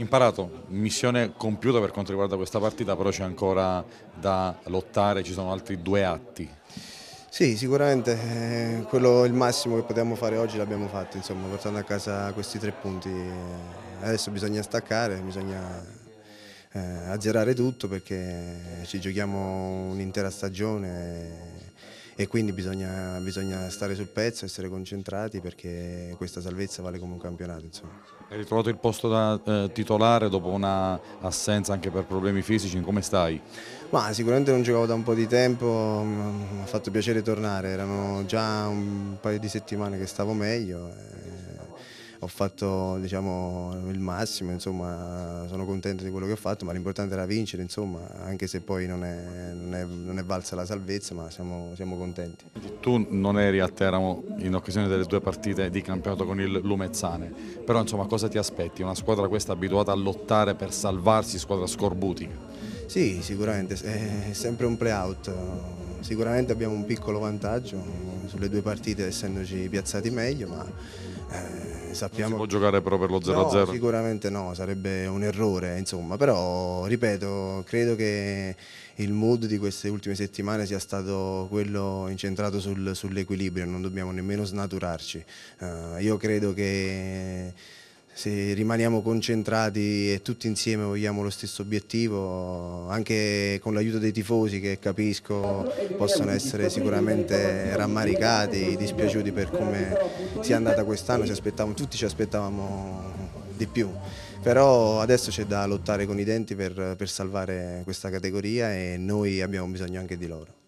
imparato, missione compiuta per quanto riguarda questa partita, però c'è ancora da lottare, ci sono altri due atti. Sì, sicuramente eh, quello il massimo che potevamo fare oggi l'abbiamo fatto, insomma, portando a casa questi tre punti. Eh, adesso bisogna staccare, bisogna eh, azzerare tutto perché ci giochiamo un'intera stagione e quindi bisogna, bisogna, stare sul pezzo, essere concentrati perché questa salvezza vale come un campionato. Insomma. Hai ritrovato il posto da eh, titolare dopo un'assenza anche per problemi fisici, come stai? Ma sicuramente non giocavo da un po' di tempo, mm, mi ha fatto piacere tornare, erano già un paio di settimane che stavo meglio. Eh, ho fatto diciamo, il massimo, insomma, sono contento di quello che ho fatto, ma l'importante era vincere, insomma, anche se poi non è, non è, non è valsa la salvezza, ma siamo, siamo contenti. Tu non eri a Teramo in occasione delle due partite di campionato con il Lumezzane. Però insomma cosa ti aspetti? Una squadra questa abituata a lottare per salvarsi, squadra scorbutica? Sì, sicuramente, è sempre un play-out. Sicuramente abbiamo un piccolo vantaggio sulle due partite essendoci piazzati meglio, ma eh, sappiamo... Non si può giocare però per lo 0-0? No, sicuramente no, sarebbe un errore, insomma, però ripeto, credo che il mood di queste ultime settimane sia stato quello incentrato sul, sull'equilibrio, non dobbiamo nemmeno nemmeno snaturarci. Eh, io credo che se rimaniamo concentrati e tutti insieme vogliamo lo stesso obiettivo, anche con l'aiuto dei tifosi che capisco possono essere sicuramente rammaricati, dispiaciuti per come sia andata quest'anno, tutti ci aspettavamo di più. Però adesso c'è da lottare con i denti per, per salvare questa categoria e noi abbiamo bisogno anche di loro.